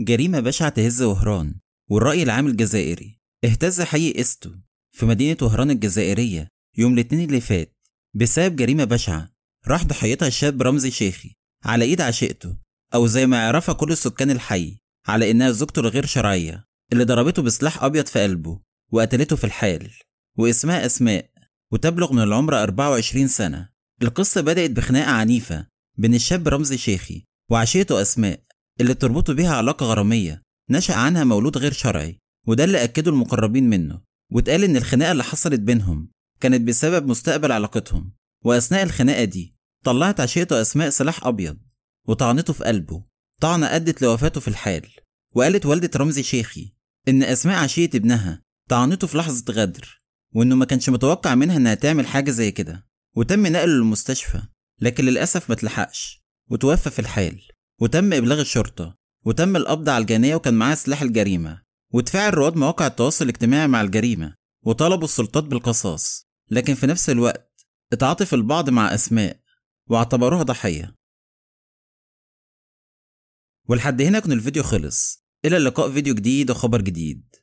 جريمة بشعة تهز وهران والرأي العام الجزائري اهتز حي استو في مدينة وهران الجزائرية يوم الاثنين اللي فات بسبب جريمة بشعة راح ضحيتها الشاب رمزي شيخي على ايد عشيقته او زي ما عرفها كل سكان الحي على انها زوجته الغير شرعية اللي ضربته بسلاح ابيض في قلبه وقتلته في الحال واسمها اسماء وتبلغ من العمر 24 سنة القصة بدأت بخناقة عنيفة بين الشاب رمزي شيخي وعشيقته اسماء اللي تربطه بيها علاقة غرامية نشأ عنها مولود غير شرعي وده اللي أكده المقربين منه واتقال إن الخناقة اللي حصلت بينهم كانت بسبب مستقبل علاقتهم وأثناء الخناقة دي طلعت عشيقته أسماء سلاح أبيض وطعنته في قلبه طعنة أدت لوفاته في الحال وقالت والدة رمزي شيخي إن أسماء عشية ابنها طعنته في لحظة غدر وإنه ما كانش متوقع منها إنها تعمل حاجة زي كده وتم نقله للمستشفى لكن للأسف ما تلحقش وتوفى في الحال وتم إبلاغ الشرطة وتم القبض على الجانية وكان معاها سلاح الجريمة وتفاعل رواد مواقع التواصل الاجتماعي مع الجريمة وطلبوا السلطات بالقصاص لكن في نفس الوقت اتعاطف البعض مع أسماء واعتبروها ضحية ولحد هنا يكون الفيديو خلص إلى اللقاء فيديو جديد وخبر جديد